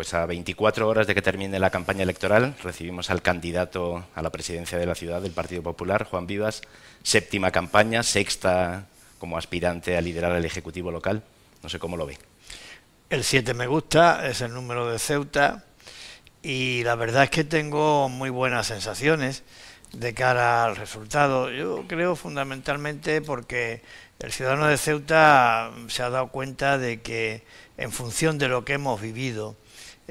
Pues a 24 horas de que termine la campaña electoral, recibimos al candidato a la presidencia de la ciudad del Partido Popular, Juan Vivas, séptima campaña, sexta como aspirante a liderar el Ejecutivo local. No sé cómo lo ve. El 7 me gusta, es el número de Ceuta y la verdad es que tengo muy buenas sensaciones de cara al resultado. Yo creo fundamentalmente porque el ciudadano de Ceuta se ha dado cuenta de que en función de lo que hemos vivido,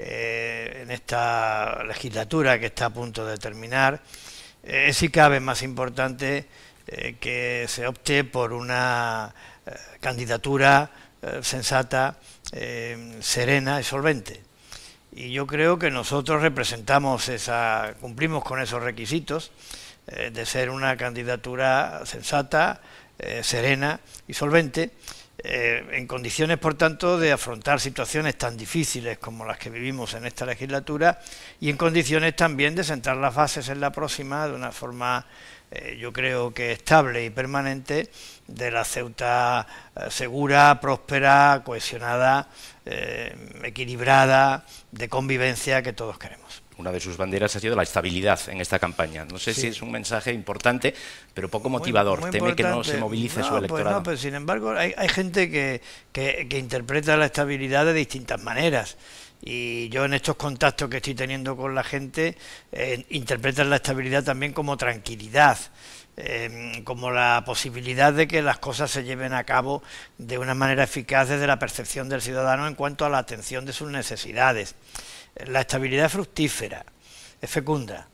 eh, en esta legislatura que está a punto de terminar, es eh, si cabe más importante eh, que se opte por una candidatura sensata, serena y solvente. Y yo creo que nosotros representamos esa, cumplimos con esos requisitos de ser una candidatura sensata, serena y solvente eh, en condiciones, por tanto, de afrontar situaciones tan difíciles como las que vivimos en esta legislatura y en condiciones también de sentar las bases en la próxima de una forma, eh, yo creo que estable y permanente, de la Ceuta eh, segura, próspera, cohesionada, equilibrada, de convivencia que todos queremos una de sus banderas ha sido la estabilidad en esta campaña. No sé si es un mensaje importante, pero poco motivador. Teme que no se movilice su pues electorado. Pues sin embargo, hay, gente que, interpreta la estabilidad de distintas maneras. Y yo en estos contactos que estoy teniendo con la gente, eh, interpretan la estabilidad también como tranquilidad, em, como la posibilidad de que las cosas se lleven a cabo de una manera eficaz desde la percepción del ciudadano en cuanto a la atención de sus necesidades. La estabilidad fructífera, es fecunda,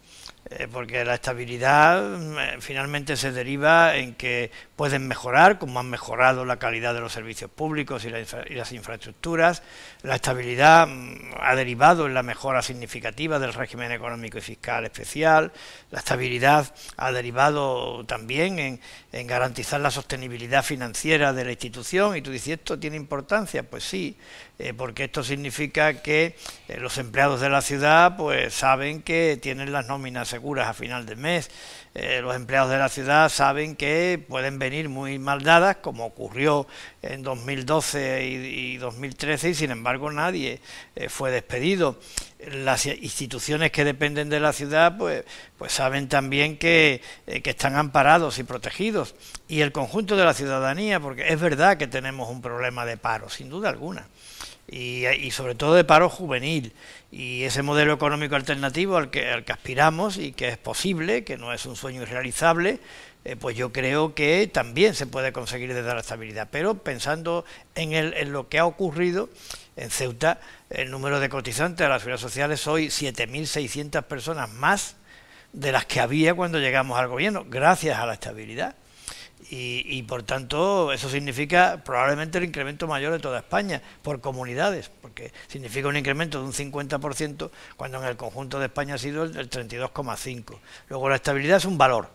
eh, porque la estabilidad mm, eh, finalmente se deriva en que pueden mejorar, como han mejorado la calidad de los servicios públicos y, las infraestructuras. La estabilidad mm, ha derivado en la mejora significativa del régimen económico y fiscal especial. La estabilidad ha derivado también en, garantizar la sostenibilidad financiera de la institución. Y tú dices, ¿esto tiene importancia? Pues sí, eh, porque esto significa que eh, los empleados de la ciudad pues saben que tienen las nóminas seguras a final de mes, eh, los empleados de la ciudad saben que pueden venir muy mal dadas, como ocurrió en 2012 y, 2013, y sin embargo nadie eh, fue despedido. Las instituciones que dependen de la ciudad pues, pues saben también eh, que están amparados y protegidos, y el conjunto de la ciudadanía, porque es verdad que tenemos un problema de paro, sin duda alguna y, sobre todo de paro juvenil y ese modelo económico alternativo al que, al que aspiramos y que es posible, que no es un sueño irrealizable, eh, pues yo creo que también se puede conseguir desde la estabilidad. Pero pensando en, lo que ha ocurrido en Ceuta, el número de cotizantes a las sociales sociales es hoy 7.600 personas más de las que había cuando llegamos al gobierno, gracias a la estabilidad. Y, por tanto eso significa probablemente el incremento mayor de toda España por comunidades, porque significa un incremento de un 50% cuando en el conjunto de España ha sido el, 32,5%. Luego la estabilidad es un valor.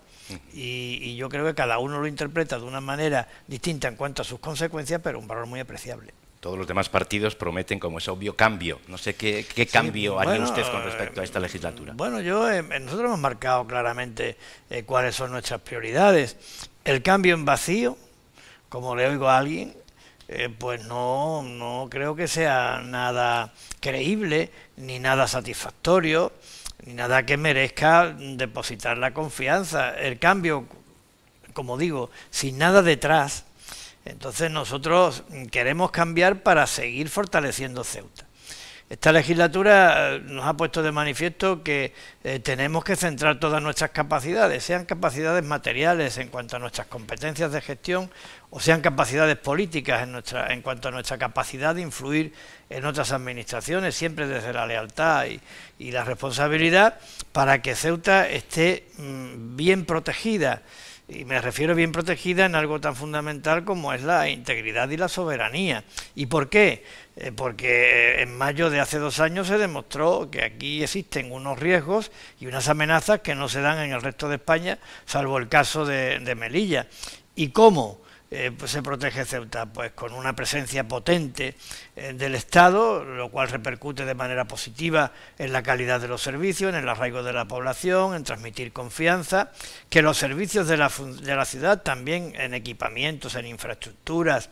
Y, yo creo que cada uno lo interpreta de una manera distinta en cuanto a sus consecuencias, pero un valor muy apreciable todos los demás partidos prometen como es obvio cambio. No sé qué, qué cambio haría usted con eh, respecto a esta legislatura. Bueno, yo eh, nosotros hemos marcado claramente eh, cuáles son nuestras prioridades el cambio en vacío, como le oigo a alguien, eh, pues no, no creo que sea nada creíble, ni nada satisfactorio, ni nada que merezca depositar la confianza. El cambio, como digo, sin nada detrás, entonces nosotros queremos cambiar para seguir fortaleciendo Ceuta. Esta legislatura eh, nos ha puesto de manifiesto que eh, tenemos que centrar todas nuestras capacidades, sean capacidades materiales en cuanto a nuestras competencias de gestión o sean capacidades políticas en, nuestra, en cuanto a nuestra capacidad de influir en otras administraciones, siempre desde la lealtad y, la responsabilidad, para que Ceuta esté mm, bien protegida y me refiero bien protegida en algo tan fundamental como es la integridad y la soberanía. ¿Y por qué? Eh, porque eh, en mayo de hace dos años se demostró que aquí existen unos riesgos y unas amenazas que no se dan en el resto de España, salvo el caso de, de Melilla. ¿Y cómo? Eh, pues se protege Ceuta? Pues con una presencia potente eh, del Estado, lo cual repercute de manera positiva en la calidad de los servicios, en el arraigo de la población, en transmitir confianza, que los servicios de la, de la ciudad también en equipamientos, en infraestructuras,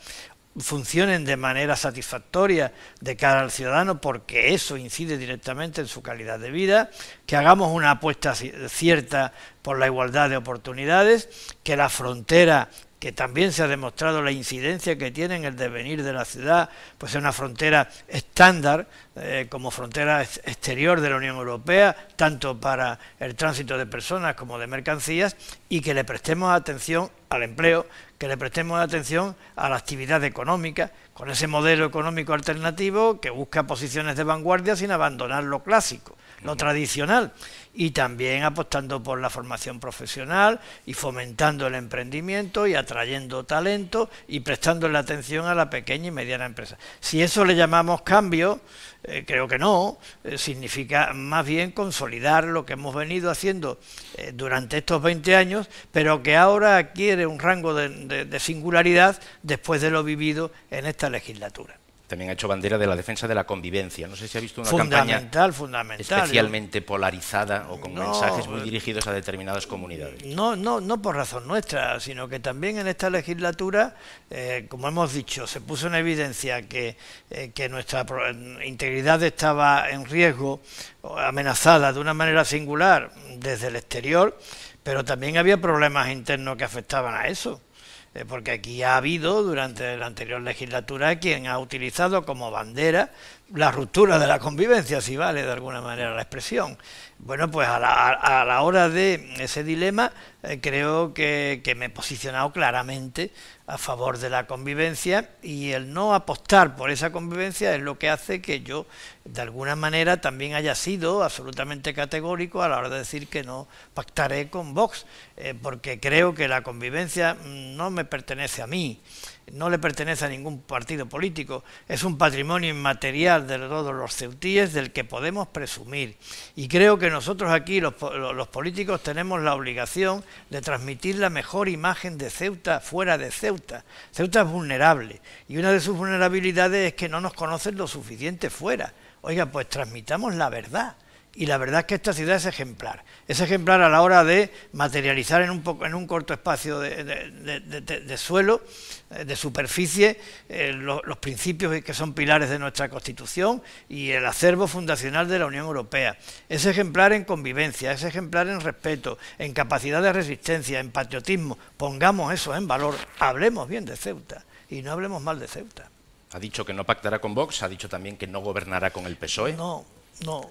funcionen de manera satisfactoria de cara al ciudadano porque eso incide directamente en su calidad de vida, que hagamos una apuesta cierta por la igualdad de oportunidades, que la frontera que también se ha demostrado la incidencia que tiene en el devenir de la ciudad, pues es una frontera estándar eh, como frontera exterior de la Unión Europea, tanto para el tránsito de personas como de mercancías, y que le prestemos atención al empleo, que le prestemos atención a la actividad económica, con ese modelo económico alternativo que busca posiciones de vanguardia sin abandonar lo clásico, lo tradicional y también apostando por la formación profesional y fomentando el emprendimiento y atrayendo talento y prestando la atención a la pequeña y mediana empresa. Si eso le llamamos cambio, eh, creo que no, eh, significa más bien consolidar lo que hemos venido haciendo eh, durante estos 20 años, pero que ahora adquiere un rango de singularidad después de lo vivido en esta legislatura también ha hecho bandera de la defensa de la convivencia. No sé si ha visto una fundamental, campaña fundamental, ¿eh? especialmente polarizada o con mensajes muy eh, dirigidos a determinadas comunidades. No, no, no por razón nuestra, sino que también en esta legislatura, eh, como hemos dicho, se puso en evidencia que, que nuestra integridad estaba en riesgo, amenazada de una manera singular desde el exterior, pero también había problemas internos que afectaban a eso. Eh, porque aquí ha habido durante la anterior legislatura quien ha utilizado como bandera la ruptura de la convivencia, si vale de alguna manera la expresión. Bueno, pues a la, hora de ese dilema eh, creo que, me he posicionado claramente a favor de la convivencia y el no apostar por esa convivencia es lo que hace que yo de alguna manera también haya sido absolutamente categórico a la hora de decir que no pactaré con Vox, eh, porque creo que la convivencia mm, no me pertenece a mí no le pertenece a ningún partido político, es un patrimonio inmaterial de todos los ceutíes del que podemos presumir. Y creo que nosotros aquí, los, políticos, tenemos la obligación de transmitir la mejor imagen de Ceuta fuera de Ceuta. Ceuta es vulnerable y una de sus vulnerabilidades es que no nos conocen lo suficiente fuera. Oiga, pues transmitamos la verdad y la verdad es que esta ciudad es ejemplar. Es ejemplar a la hora de materializar en un, poco, en un corto espacio de, suelo, eh, de superficie, eh, los principios que son pilares de nuestra Constitución y el acervo fundacional de la Unión Europea. Es ejemplar en convivencia, es ejemplar en respeto, en capacidad de resistencia, en patriotismo. Pongamos eso en valor, hablemos bien de Ceuta y no hablemos mal de Ceuta. Ha dicho que no pactará con Vox, ha dicho también que no gobernará con el PSOE. No, no.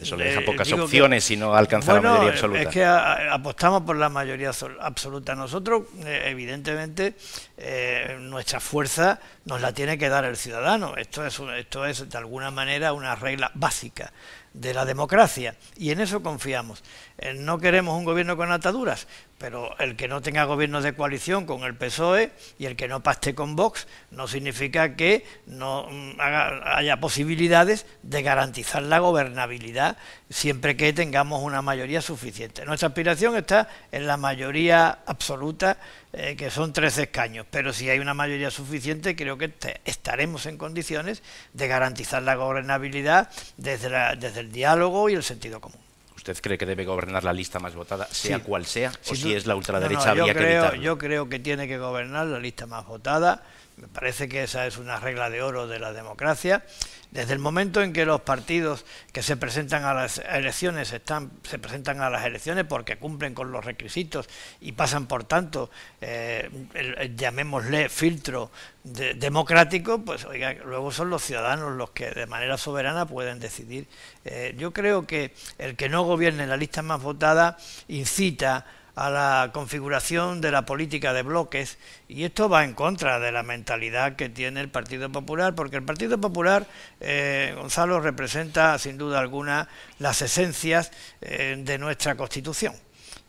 Eso le deja eh, pocas opciones si no alcanza la mayoría absoluta. Es que apostamos por la mayoría absoluta. Nosotros, eh, evidentemente, eh, nuestra fuerza nos la tiene que dar el ciudadano. Esto es, esto es, de alguna manera, una regla básica de la democracia. Y en eso confiamos. no queremos un gobierno con ataduras, pero el que no tenga gobierno de coalición con el PSOE y el que no paste con Vox no significa que no mm, haya posibilidades de garantizar la gobernabilidad siempre que tengamos una mayoría suficiente. Nuestra aspiración está en la mayoría absoluta, eh, que son 13 escaños, pero si hay una mayoría suficiente creo que estaremos en condiciones de garantizar la gobernabilidad desde el diálogo y el sentido común. ¿Usted cree que debe gobernar la lista más votada, sea cual sea, o si es la ultraderecha habría que evitarlo? Yo creo que tiene que gobernar la lista más votada me parece que esa es una regla de oro de la democracia. Desde el momento en que los partidos que se presentan a las elecciones están, se presentan a las elecciones porque cumplen con los requisitos y pasan, por tanto, eh, llamémosle filtro democrático, pues luego son los ciudadanos los que de manera soberana pueden decidir. Eh, yo creo que el que no gobierne la lista más votada incita a la configuración de la política de bloques y esto va en contra de la mentalidad que tiene el Partido Popular, porque el Partido Popular, eh, Gonzalo, representa sin duda alguna las esencias eh, de nuestra Constitución.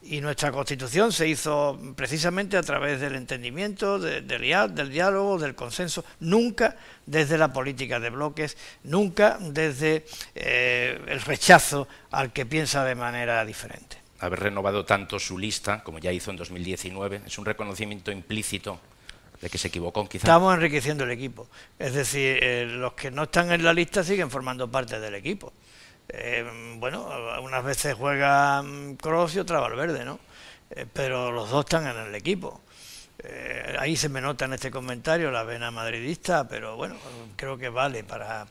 Y nuestra Constitución se hizo precisamente a través del entendimiento, del diálogo, del consenso, nunca desde la política de bloques, nunca desde eh, el rechazo al que piensa de manera diferente haber renovado tanto su lista, como ya hizo en 2019, es un reconocimiento implícito de que se equivocó quizás. Estamos enriqueciendo el equipo. Es decir, eh, los que no están en la lista siguen formando parte del equipo. Eh, bueno, unas veces juega mm, Cross y otra Valverde, ¿no? Eh, pero los dos están en el equipo. Eh, ahí se me nota en este comentario la vena madridista, pero bueno, creo que vale para,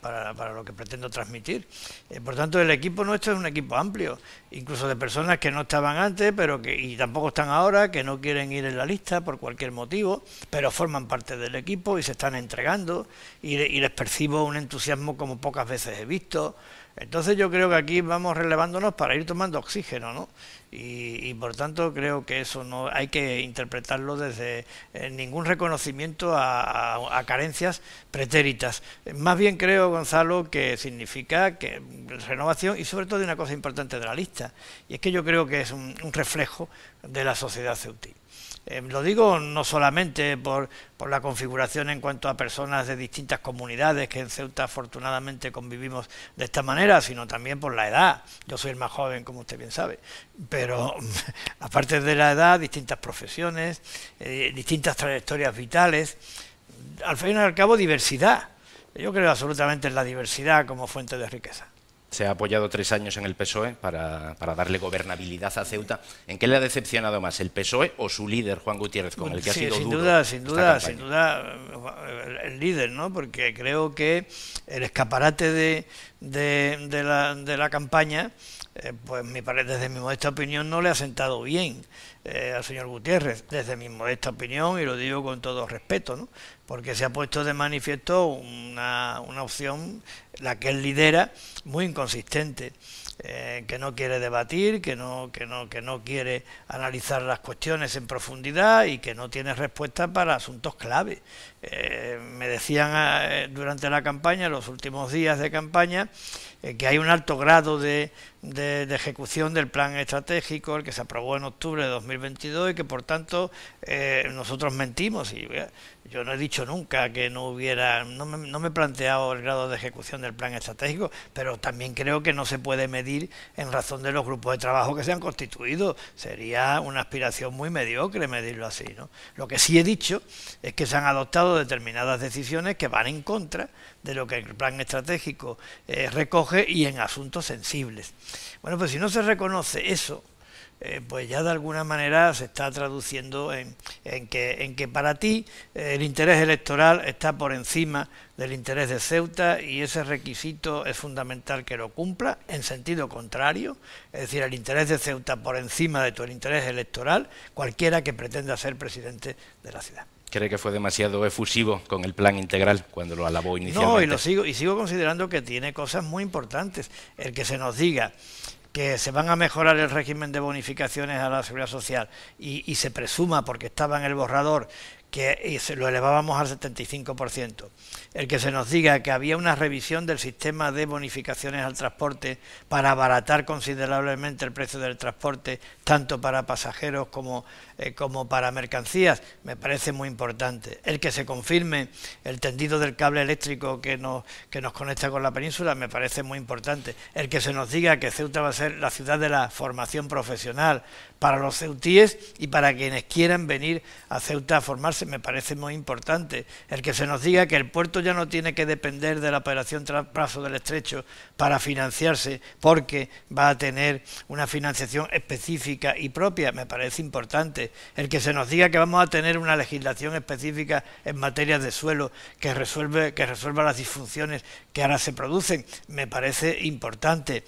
lo que pretendo transmitir. Eh, por tanto, el equipo nuestro es un equipo amplio, incluso de personas que no estaban antes pero que, y tampoco están ahora, que no quieren ir en la lista por cualquier motivo, pero forman parte del equipo y se están entregando y les percibo un entusiasmo como pocas veces he visto. Entonces yo creo que aquí vamos relevándonos para ir tomando oxígeno, ¿no? Y, por tanto creo que eso no hay que interpretarlo desde eh, ningún reconocimiento a, carencias pretéritas. Más bien creo, Gonzalo, que significa que renovación y sobre todo de una cosa importante de la lista, y es que yo creo que es un, un reflejo de la sociedad ceutí. Eh, lo digo no solamente por, por, la configuración en cuanto a personas de distintas comunidades, que en Ceuta afortunadamente convivimos de esta manera, sino también por la edad. Yo soy el más joven, como usted bien sabe. Pero aparte de la edad, distintas profesiones, eh, distintas trayectorias vitales, al fin y al cabo diversidad. Yo creo absolutamente en la diversidad como fuente de riqueza se ha apoyado tres años en el PSOE para, para, darle gobernabilidad a Ceuta. ¿En qué le ha decepcionado más, el PSOE o su líder, Juan Gutiérrez, con el que ha sido sin duda, sin duda, sin duda, eh, el líder, ¿no? Porque creo que el escaparate de, de, de, la, de la, campaña, eh, pues me parece, desde mi modesta opinión, no le ha sentado bien. Eh, al señor Gutiérrez, desde mi modesta opinión, y lo digo con todo respeto, porque se ha puesto de manifiesto una, una opción, la que él lidera, muy inconsistente. Eh, que no quiere debatir, que no, que, no, que no quiere analizar las cuestiones en profundidad y que no tiene respuesta para asuntos clave. Eh, me decían ah, durante la campaña, los últimos días de campaña, que hay un alto grado de, de, ejecución del plan estratégico, el que se aprobó en octubre de 2020 22 y que por tanto eh, nosotros mentimos. Y yo no he dicho nunca que no hubiera, no me, no me he planteado el grado de ejecución del plan estratégico, pero también creo que no se puede medir en razón de los grupos de trabajo que se han constituido. Sería una aspiración muy mediocre medirlo así. ¿no? Lo que sí he dicho es que se han adoptado determinadas decisiones que van en contra de lo que el plan estratégico eh, recoge y en asuntos sensibles. Bueno, pues si no se reconoce eso, eh, pues ya de alguna manera se está traduciendo en, que, en que para ti eh, el interés electoral está por encima del interés de Ceuta y ese requisito es fundamental que lo cumpla en sentido contrario, es decir, el interés de Ceuta por encima de tu interés electoral, cualquiera que pretenda ser presidente de la ciudad. ¿Cree que fue demasiado efusivo con el plan integral cuando lo alabó inicialmente? No, y, lo sigo, y sigo considerando que tiene cosas muy importantes. El que se nos diga que se van a mejorar el régimen de bonificaciones a la seguridad social y, se presuma, porque estaba en el borrador, que eh, se lo elevábamos al 75%. El que se nos diga que había una revisión del sistema de bonificaciones al transporte para abaratar considerablemente el precio del transporte, tanto para pasajeros como eh, como para mercancías, me parece muy importante. El que se confirme el tendido del cable eléctrico que nos, conecta con la península, me parece muy importante. El que se nos diga que Ceuta va a ser la ciudad de la formación profesional para los ceutíes y para quienes quieran venir a Ceuta a formarse, me parece muy importante. El que se nos diga que el puerto ya no tiene que depender de la operación traspaso del estrecho para financiarse, porque va a tener una financiación específica y propia, me parece importante el que se nos diga que vamos a tener una legislación específica en materia de suelo que, que resuelva las disfunciones que ahora se producen. Me parece importante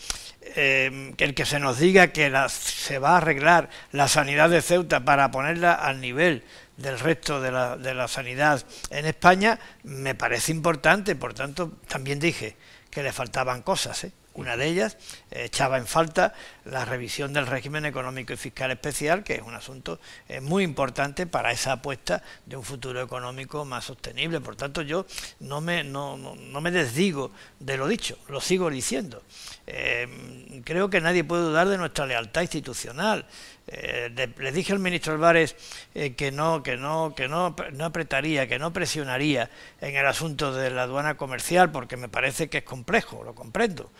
em, el que se nos diga que se va a arreglar la sanidad de Ceuta para ponerla al nivel del resto de la, de la sanidad en España, me parece importante. Por tanto, también dije que le faltaban cosas. ¿eh? Una de ellas eh, echaba en falta la revisión del régimen económico y fiscal especial, que es un asunto eh, muy importante para esa apuesta de un futuro económico más sostenible. Por tanto, yo no me, no, me desdigo de lo dicho, lo sigo diciendo. Eh, creo que nadie puede dudar de nuestra lealtad institucional. Eh, le, dije al ministro Álvarez eh, que no, que no, que no, no apretaría, que no presionaría en el asunto de la aduana comercial porque me parece que es complejo, lo comprendo.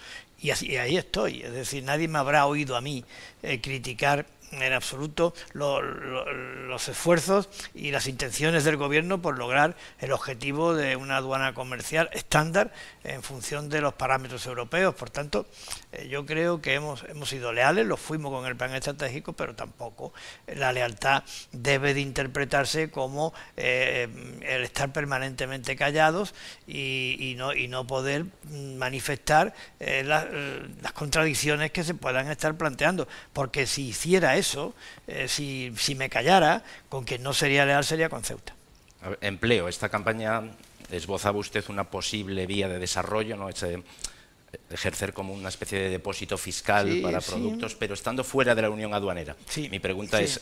Y, así, ahí estoy, es decir, nadie me habrá oído a mí eh, criticar en absoluto los esfuerzos y las intenciones del gobierno por lograr el objetivo de una aduana comercial estándar en función de los parámetros europeos. Por tanto, eh, yo creo que hemos, hemos sido leales, lo fuimos con el plan estratégico, pero tampoco la lealtad debe de interpretarse como eh, el estar permanentemente callados y, no, y no poder manifestar eh, las, contradicciones que se puedan estar planteando. Porque si hiciera eso, si, me callara, con quien no sería leal sería con Ceuta. empleo, esta campaña esbozaba usted una posible vía de desarrollo, ¿no? ejercer como una especie de depósito fiscal para productos, pero estando fuera de la Unión Aduanera. Mi pregunta es,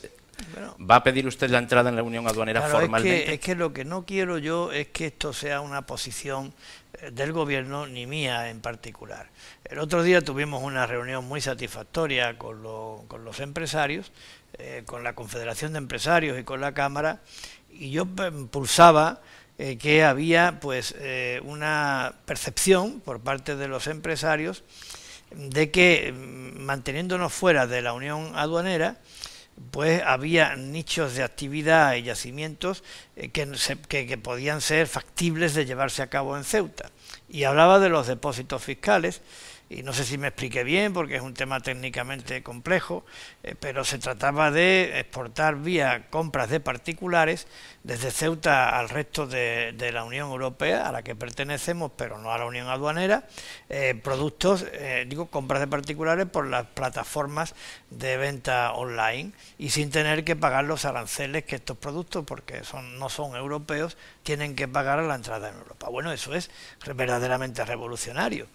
¿va a pedir usted la entrada en la Unión Aduanera formalmente? Es que, lo que no quiero yo es que esto sea una posición eh, del gobierno ni mía en particular. El otro día tuvimos una reunión muy satisfactoria con, los empresarios, eh, con la Confederación de Empresarios y con la Cámara, y yo impulsaba eh, eh, que había pues eh, una percepción por parte de los empresarios de que mm, manteniéndonos fuera de la unión aduanera, pues había nichos de actividad y yacimientos eh, que, podían ser factibles de llevarse a cabo en Ceuta. Y hablaba de los depósitos fiscales, y no sé si me expliqué bien porque es un tema técnicamente complejo, pero se trataba de exportar vía compras de particulares desde Ceuta al resto de, la Unión Europea, a la que pertenecemos, pero no a la Unión Aduanera, eh, productos, eh, digo, compras de particulares por las plataformas de venta online y sin tener que pagar los aranceles que estos productos, porque son, no son europeos, tienen que pagar a la entrada en Europa. Bueno, eso es verdaderamente revolucionario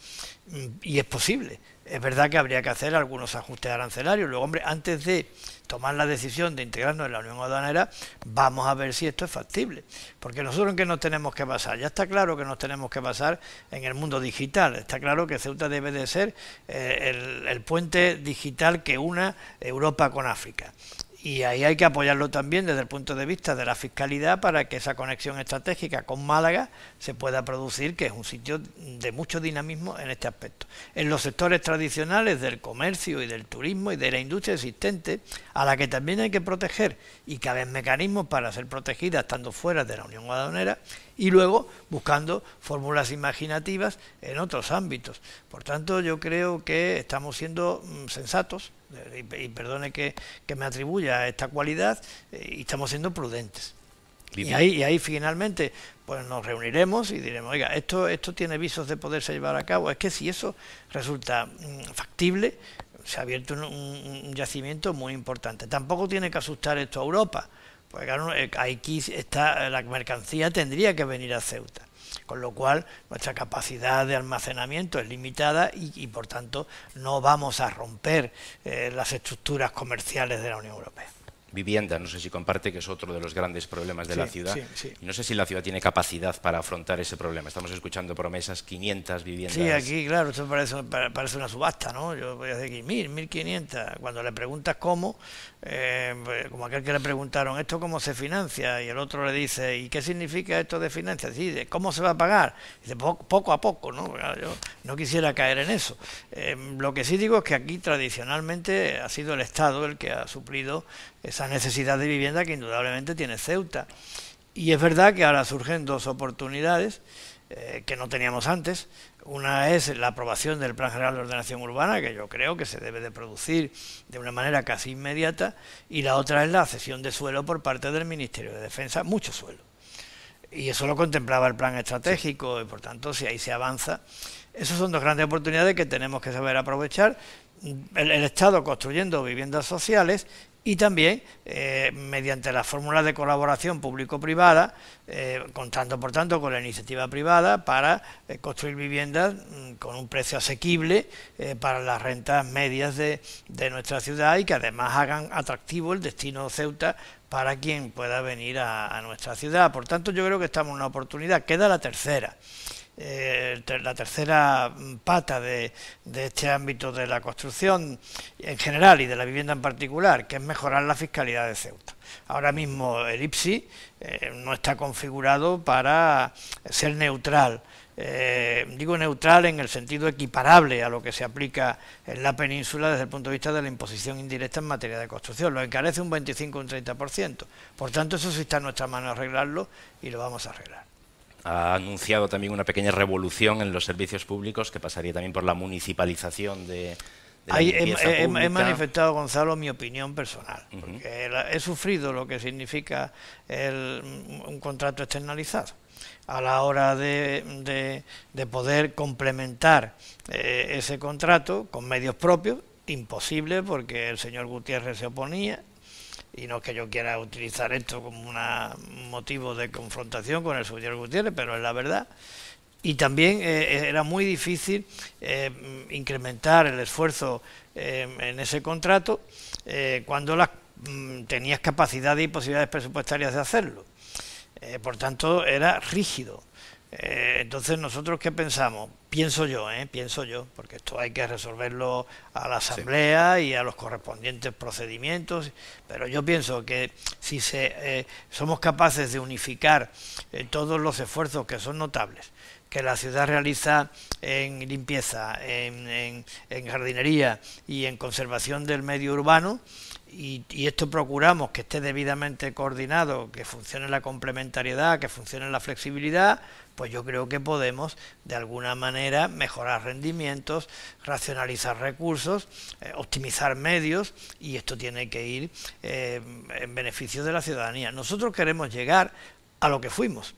mm, y es posible es verdad que habría que hacer algunos ajustes arancelarios. Luego, hombre, antes de tomar la decisión de integrarnos en la Unión Aduanera, vamos a ver si esto es factible. Porque nosotros en qué nos tenemos que basar. Ya está claro que nos tenemos que basar en el mundo digital. Está claro que Ceuta debe de ser eh, el, el, puente digital que una Europa con África. Y ahí hay que apoyarlo también desde el punto de vista de la fiscalidad para que esa conexión estratégica con Málaga se pueda producir, que es un sitio de mucho dinamismo en este aspecto. En los sectores tradicionales del comercio y del turismo y de la industria existente, a la que también hay que proteger y que haber mecanismos para ser protegida estando fuera de la Unión Aduanera, y luego buscando fórmulas imaginativas en otros ámbitos. Por tanto, yo creo que estamos siendo mm, sensatos, eh, y, perdone que, me atribuya esta cualidad, eh, y estamos siendo prudentes. Y ahí, y ahí, finalmente pues nos reuniremos y diremos, oiga, esto, esto tiene visos de poderse llevar a cabo. Es que si eso resulta mm, factible, se ha abierto un yacimiento muy importante. Tampoco tiene que asustar esto a Europa. Pues claro, eh, está, eh, la mercancía tendría que venir a Ceuta con lo cual nuestra capacidad de almacenamiento es limitada y, por tanto no vamos a romper eh, las estructuras comerciales de la Unión Europea vivienda, no sé si comparte, que es otro de los grandes problemas de la ciudad. no sé si la ciudad tiene capacidad para afrontar ese problema. Estamos escuchando promesas, 500 viviendas. Sí, aquí, claro, esto parece, una subasta, ¿no? Yo voy a decir mil, mil quinientas, Cuando le preguntas cómo, eh, pues, como aquel que le preguntaron, ¿esto cómo se financia? Y el otro le dice, ¿y qué significa esto de financia? de ¿cómo se va a pagar? Dice, poco a poco, ¿no? Yo no quisiera caer en eso. Eh, lo que sí digo es que aquí tradicionalmente ha sido el Estado el que ha suplido esa ...la necesidad de vivienda que indudablemente tiene Ceuta. Y es verdad que ahora surgen dos oportunidades eh, que no teníamos antes. Una es la aprobación del Plan General de Ordenación Urbana, que yo creo que se debe de producir de una manera casi inmediata, y la otra es la cesión de suelo por parte del Ministerio de Defensa, mucho suelo. Y eso lo contemplaba el plan estratégico, y por tanto, si ahí se avanza, esas son dos grandes oportunidades que tenemos que saber aprovechar. el Estado construyendo viviendas sociales y también eh, mediante las fórmulas de colaboración público-privada, eh, contando por tanto con la iniciativa privada para eh, construir viviendas mm, con un precio asequible para las rentas medias de, nuestra ciudad y que además hagan atractivo el destino Ceuta para quien pueda venir a nuestra ciudad. Por tanto, yo creo que estamos en una oportunidad, queda la tercera. Eh, la tercera pata de, este ámbito de la construcción en general y de la vivienda en particular, que es mejorar la fiscalidad de Ceuta. Ahora mismo el IPSI eh, no está configurado para ser neutral. Eh, digo neutral en el sentido equiparable a lo que se aplica en la península desde el punto de vista de la imposición indirecta en materia de construcción. Lo encarece un 25 o un 30%. Por tanto, eso sí está en nuestra mano arreglarlo y lo vamos a arreglar ha anunciado también una pequeña revolución en los servicios públicos que pasaría también por la municipalización de... he, he, manifestado, Gonzalo, mi opinión personal, porque he sufrido lo que significa un contrato externalizado a la hora de, poder complementar eh, ese contrato con medios propios, imposible porque el señor Gutiérrez se oponía, y no es que yo quiera utilizar esto como un motivo de confrontación con el señor Gutiérrez, pero es la verdad. Y también eh, eh, era muy difícil eh, incrementar el esfuerzo en ese contrato cuando las, mm, tenías capacidad y posibilidades presupuestarias de hacerlo. por tanto, era rígido. Eh, entonces, ¿nosotros qué pensamos? Pienso yo, ¿eh? pienso yo, porque esto hay que resolverlo a la Asamblea y a los correspondientes procedimientos, pero yo pienso que si se, eh, somos capaces de unificar todos los esfuerzos que son notables, que la ciudad realiza en limpieza, en jardinería y en conservación del medio urbano, y, esto procuramos que esté debidamente coordinado, que funcione la complementariedad, que funcione la flexibilidad, pues yo creo que podemos de alguna manera mejorar rendimientos, racionalizar recursos, eh, optimizar medios y esto tiene que ir eh, en beneficio de la ciudadanía. Nosotros queremos llegar a lo que fuimos.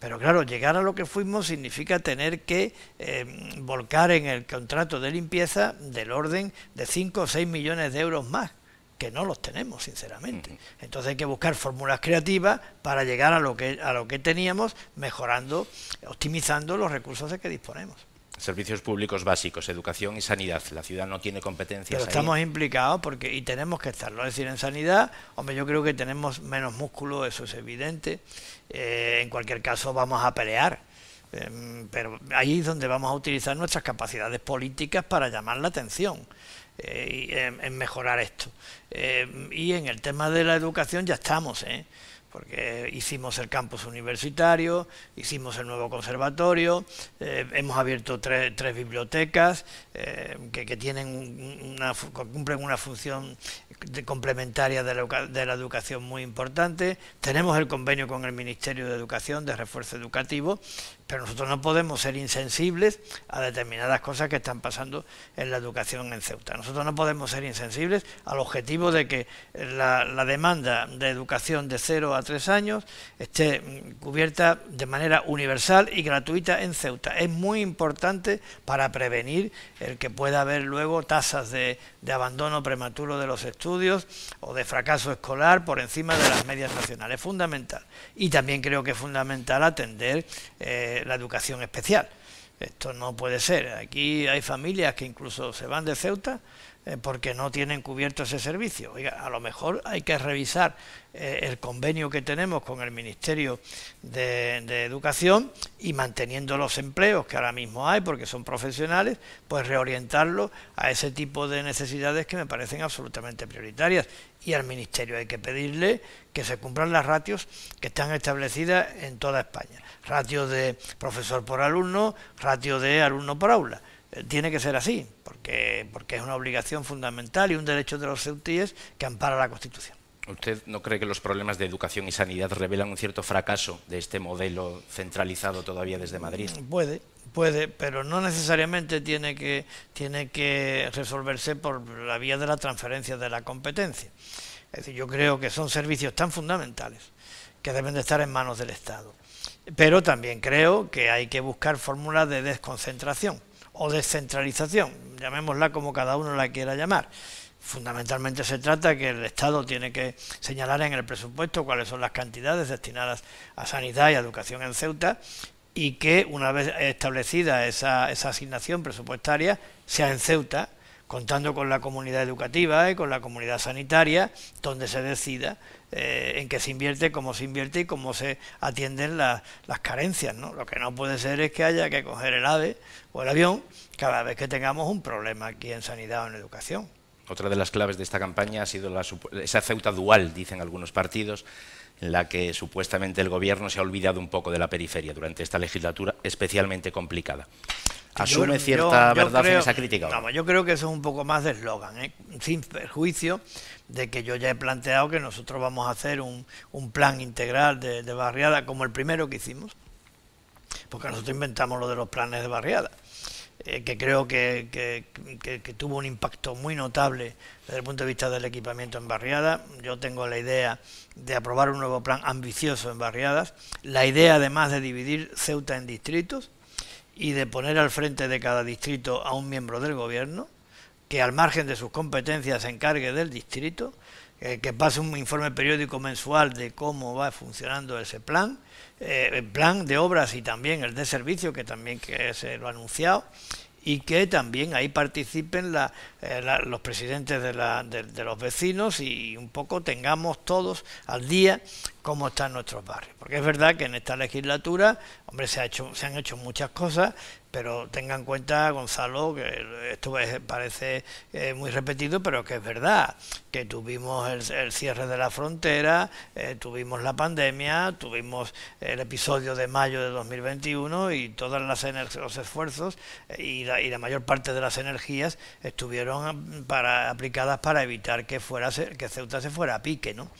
Pero claro, llegar a lo que fuimos significa tener que eh, volcar en el contrato de limpieza del orden de 5 o 6 millones de euros más que no los tenemos, sinceramente. Entonces hay que buscar fórmulas creativas para llegar a lo que, a lo que teníamos, mejorando, optimizando los recursos de que disponemos. Servicios públicos básicos, educación y sanidad. La ciudad no tiene competencias. Pero estamos implicados porque y tenemos que estarlo. Es decir, en sanidad, hombre, yo creo que tenemos menos músculo, eso es evidente. Eh, en cualquier caso, vamos a pelear. Em, pero ahí es donde vamos a utilizar nuestras capacidades políticas para llamar la atención. Eh, en, mejorar esto. Eh, y en el tema de la educación ya estamos. ¿eh? porque hicimos el campus universitario, hicimos el nuevo conservatorio, eh, hemos abierto tres bibliotecas eh, que, tienen una, cumplen una función complementaria de la, educación muy importante, tenemos el convenio con el Ministerio de Educación de refuerzo educativo, pero nosotros no podemos ser insensibles a determinadas cosas que están pasando en la educación en Ceuta. Nosotros no podemos ser insensibles al objetivo de que la, la demanda de educación de cero a a tres años esté cubierta de manera universal y gratuita en Ceuta. Es muy importante para prevenir el que pueda haber luego tasas de, abandono prematuro de los estudios o de fracaso escolar por encima de las medias nacionales. Es fundamental. Y también creo que es fundamental atender eh, la educación especial. Esto no puede ser. Aquí hay familias que incluso se van de Ceuta eh, porque no tienen cubierto ese servicio. Oiga, a lo mejor hay que revisar eh, el convenio que tenemos con el Ministerio de, de, Educación y manteniendo los empleos que ahora mismo hay, porque son profesionales, pues reorientarlos a ese tipo de necesidades que me parecen absolutamente prioritarias. Y al Ministerio hay que pedirle que se cumplan las ratios que están establecidas en toda España. Ratio de profesor por alumno, ratio de alumno por aula tiene que ser así, porque, porque es una obligación fundamental y un derecho de los ceutíes que ampara la Constitución. ¿Usted no cree que los problemas de educación y sanidad revelan un cierto fracaso de este modelo centralizado todavía desde Madrid? Mm, puede, puede, pero no necesariamente tiene que, tiene que resolverse por la vía de la transferencia de la competencia. Es decir, yo creo que son servicios tan fundamentales que deben de estar en manos del Estado. Pero también creo que hay que buscar fórmulas de desconcentración o descentralización, llamémosla como cada uno la quiera llamar. Fundamentalmente se trata que el Estado tiene que señalar en el presupuesto cuáles son las cantidades destinadas a sanidad y educación en Ceuta y que una vez establecida esa, esa asignación presupuestaria sea en Ceuta contando con la comunidad educativa y con la comunidad sanitaria, donde se decida eh, en qué se invierte, cómo se invierte y cómo se atienden las carencias. Lo que no puede ser es que haya que coger el AVE o el avión cada vez que tengamos un problema aquí en sanidad o en educación. Otra de las claves de esta campaña ha sido la, esa ceuta dual, dicen algunos partidos, en la que supuestamente el Gobierno se ha olvidado un poco de la periferia durante esta legislatura especialmente complicada asume cierta verdad en esa crítica. yo creo que eso es un poco más de eslogan, ¿eh? sin perjuicio de que yo ya he planteado que nosotros vamos a hacer un, plan integral de, barriada como el primero que hicimos, porque nosotros inventamos lo de los planes de barriada, eh, que creo que, que, tuvo un impacto muy notable desde el punto de vista del equipamiento en barriada. Yo tengo la idea de aprobar un nuevo plan ambicioso en barriadas, la idea además de dividir Ceuta en distritos, y de poner al frente de cada distrito a un miembro del gobierno, que al margen de sus competencias se encargue del distrito, eh, que pase un informe periódico mensual de cómo va funcionando ese plan, eh, el plan de obras y también el de servicio, que también que se lo ha anunciado, y que también ahí participen eh, los presidentes de, los vecinos y un poco tengamos todos al día cómo están nuestros barrios. Porque es verdad que en esta legislatura, hombre, se, ha hecho, se han hecho muchas cosas, pero tengan en cuenta, Gonzalo, que esto parece eh, muy repetido, pero que es verdad, que tuvimos el, cierre de la frontera, eh, tuvimos la pandemia, tuvimos el episodio de mayo de 2021 y todos los esfuerzos eh, y, la, mayor parte de las energías estuvieron para, aplicadas para evitar que, fuera, que Ceuta se fuera a pique, ¿no?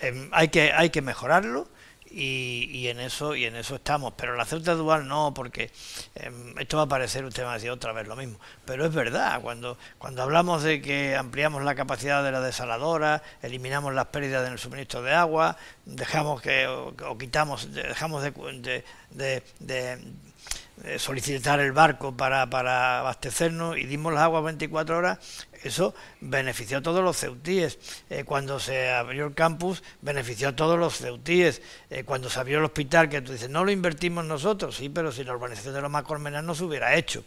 Em, hay, que, hay que mejorarlo. Y, y, en eso y en eso estamos pero la Ceuta dual no porque em, esto va a parecer usted tema de otra vez lo mismo pero es verdad cuando cuando hablamos de que ampliamos la capacidad de la desaladora eliminamos las pérdidas en el suministro de agua dejamos que quitamos dejamos de, de eh, solicitar el barco para, para, abastecernos y dimos las aguas 24 horas, eso benefició a todos los ceutíes. Eh, cuando se abrió el campus, benefició a todos los ceutíes. Eh, cuando se abrió el hospital, que tú dices, no lo invertimos nosotros, sí, pero sin la urbanización de los Macormenas no se hubiera hecho.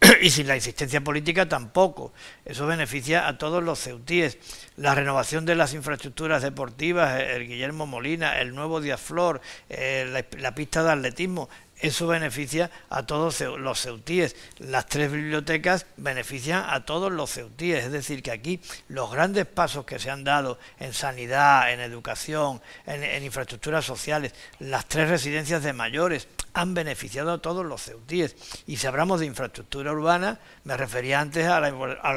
y sin la insistencia política tampoco. Eso beneficia a todos los ceutíes. La renovación de las infraestructuras deportivas, el Guillermo Molina, el nuevo Díaz Flor, la pista de atletismo, eso beneficia a todos los ceutíes. Las tres bibliotecas benefician a todos los ceutíes. Es decir, que aquí los grandes pasos que se han dado en sanidad, en educación, en, infraestructuras sociales, las tres residencias de mayores, han beneficiado a todos los ceutíes. Y si hablamos de infraestructura urbana, me refería antes a la,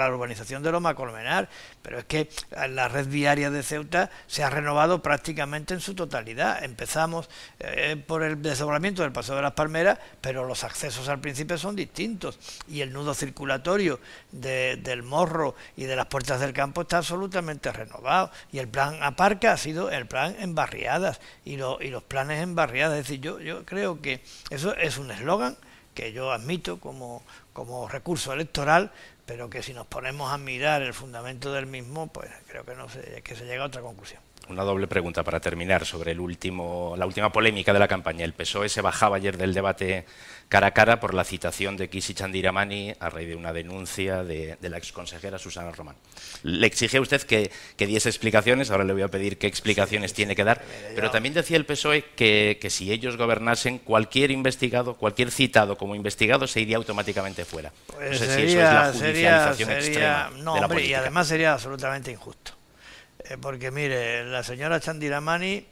urbanización de Loma Colmenar, pero es que la red viaria de Ceuta se ha renovado prácticamente en su totalidad. Empezamos eh, por el desdoblamiento del Paseo de las palmera, pero los accesos al príncipe son distintos y el nudo circulatorio del morro y de las puertas del campo está absolutamente renovado y el plan aparca ha sido el plan en barriadas y, y los planes en barriadas. Es decir, yo, yo creo que eso es un eslogan que yo admito como, como recurso electoral, pero que si nos ponemos a mirar el fundamento del mismo, pues creo que no que se llega a otra conclusión una doble pregunta para terminar sobre el último, la última polémica de la campaña. El PSOE se bajaba ayer del debate cara a cara por la citación de Kisi Chandiramani a raíz de una denuncia de, la exconsejera Susana Román. Le exige a usted que, diese explicaciones, ahora le voy a pedir qué explicaciones tiene que dar, pero también decía el PSOE que, si ellos gobernasen, cualquier investigado, cualquier citado como investigado se iría automáticamente fuera. no pues sé si eso es la judicialización extrema hombre, Y además sería absolutamente injusto. Eh, porque mire, la señora Chandiramani,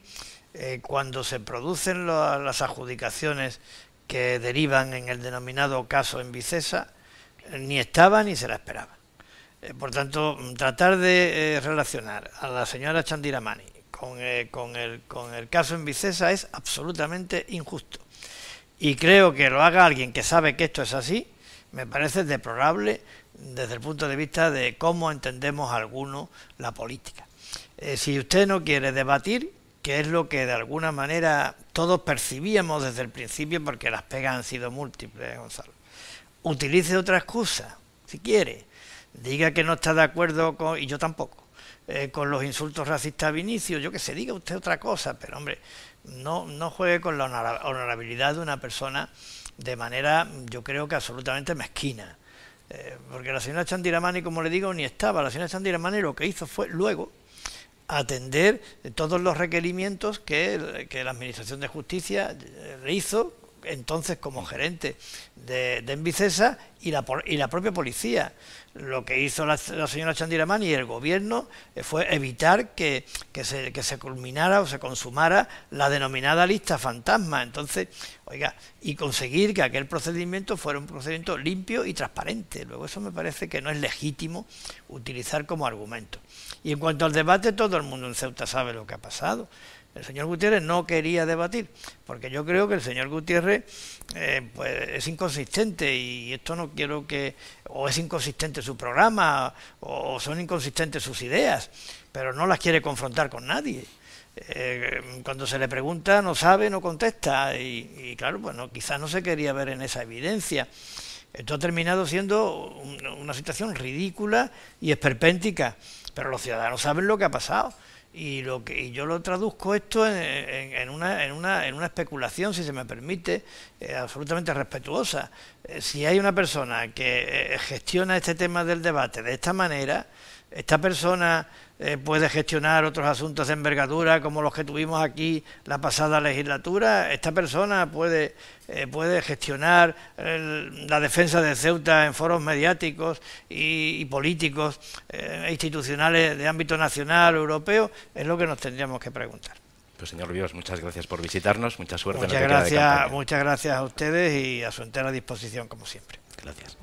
eh, cuando se producen las adjudicaciones que derivan en el denominado caso en Vicesa, eh, ni estaba ni se la esperaba. por tanto, tratar de relacionar a la señora Chandiramani con, el, con el caso en Vicesa es absolutamente injusto. Y creo que lo haga alguien que sabe que esto es así, me parece deplorable desde el punto de vista de cómo entendemos algunos la política. Eh, si usted no quiere debatir, que es lo que de alguna manera todos percibíamos desde el principio, porque las pegas han sido múltiples, ¿eh, Gonzalo, utilice otra excusa, si quiere. Diga que no está de acuerdo con, y yo tampoco, eh, con los insultos racistas a Vinicio, yo que se diga usted otra cosa, pero hombre, no, no juegue con la honorabilidad de una persona de manera, yo creo que absolutamente mezquina. porque la señora Chandiramani, como le digo, ni estaba. La señora Chandiramani lo que hizo fue luego atender todos los requerimientos que, la Administración de Justicia le eh, hizo entonces como gerente de, Envicesa y la, propia policía. Lo que hizo la, señora Chandiramán y el gobierno eh, fue evitar que, se, que se culminara o se consumara la denominada lista fantasma. Entonces, oiga, y conseguir que aquel procedimiento fuera un procedimiento limpio y transparente. Luego eso me parece que no es legítimo utilizar como argumento. Y en cuanto al debate, todo el mundo en Ceuta sabe lo que ha pasado. El señor Gutiérrez no quería debatir, porque yo creo que el señor Gutiérrez eh, pues, es inconsistente y esto no quiero que... o es inconsistente su programa, o son inconsistentes sus ideas, pero no las quiere confrontar con nadie. Eh, cuando se le pregunta no sabe, no contesta y, claro, bueno, quizás no se quería ver en esa evidencia. Esto ha terminado siendo una situación ridícula y esperpéntica, pero los ciudadanos saben lo que ha pasado y lo que yo lo traduzco esto en, una, especulación, si se me permite, eh, absolutamente respetuosa. Eh, si hay una persona que eh, gestiona este tema del debate de esta manera, esta persona eh, puede gestionar otros asuntos de envergadura como los que tuvimos aquí la pasada legislatura. Esta persona puede, eh, puede gestionar la defensa de Ceuta en foros mediáticos y, políticos eh, e institucionales de ámbito nacional, europeo. Es lo que nos tendríamos que preguntar. Pues señor Ríos, muchas gracias por visitarnos, mucha suerte muchas Muchas gracias a ustedes y a su entera disposición como siempre. Gracias.